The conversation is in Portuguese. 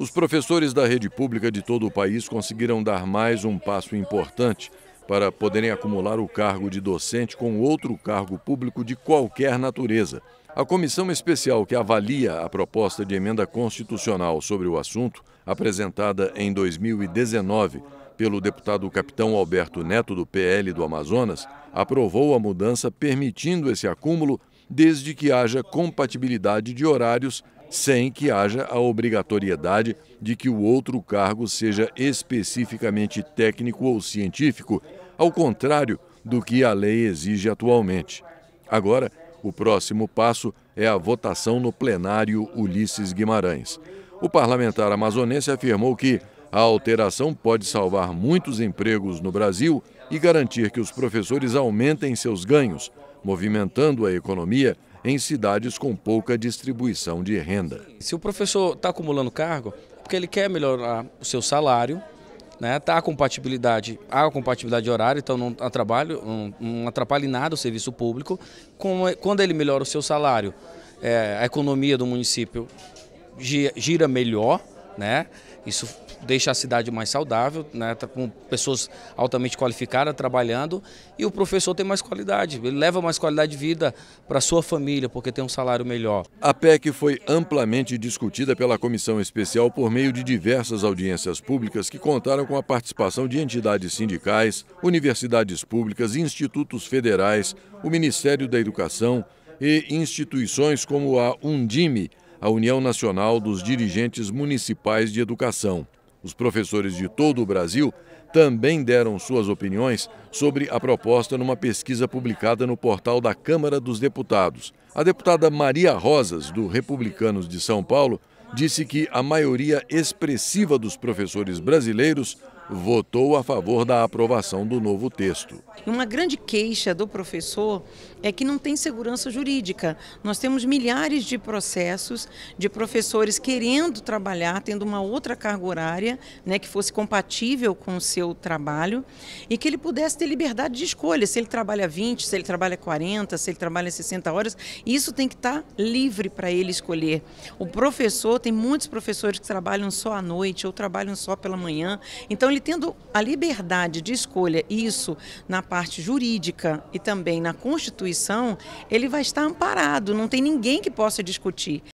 Os professores da rede pública de todo o país conseguiram dar mais um passo importante para poderem acumular o cargo de docente com outro cargo público de qualquer natureza. A comissão especial que avalia a proposta de emenda constitucional sobre o assunto, apresentada em 2019 pelo deputado capitão Alberto Neto do PL do Amazonas, aprovou a mudança permitindo esse acúmulo desde que haja compatibilidade de horários sem que haja a obrigatoriedade de que o outro cargo seja especificamente técnico ou científico, ao contrário do que a lei exige atualmente. Agora, o próximo passo é a votação no plenário Ulisses Guimarães. O parlamentar amazonense afirmou que a alteração pode salvar muitos empregos no Brasil e garantir que os professores aumentem seus ganhos, movimentando a economia em cidades com pouca distribuição de renda. Se o professor está acumulando cargo, é porque ele quer melhorar o seu salário, né? a tá compatibilidade, há a compatibilidade de horário, então não atrapalha, não, não atrapalha nada o serviço público. Quando ele melhora o seu salário, é, a economia do município gira melhor, né? Isso deixa a cidade mais saudável, né, tá com pessoas altamente qualificadas trabalhando e o professor tem mais qualidade, ele leva mais qualidade de vida para a sua família, porque tem um salário melhor. A PEC foi amplamente discutida pela comissão especial por meio de diversas audiências públicas que contaram com a participação de entidades sindicais, universidades públicas, institutos federais, o Ministério da Educação e instituições como a Undime, a União Nacional dos Dirigentes Municipais de Educação. Os professores de todo o Brasil também deram suas opiniões sobre a proposta numa pesquisa publicada no portal da Câmara dos Deputados. A deputada Maria Rosas, do Republicanos de São Paulo, disse que a maioria expressiva dos professores brasileiros votou a favor da aprovação do novo texto. Uma grande queixa do professor é que não tem segurança jurídica. Nós temos milhares de processos de professores querendo trabalhar, tendo uma outra carga horária né, que fosse compatível com o seu trabalho e que ele pudesse ter liberdade de escolha, se ele trabalha 20, se ele trabalha 40, se ele trabalha 60 horas, isso tem que estar tá livre para ele escolher. O professor tem muitos professores que trabalham só à noite ou trabalham só pela manhã. Então, ele tendo a liberdade de escolha, isso na parte jurídica e também na Constituição, ele vai estar amparado, não tem ninguém que possa discutir.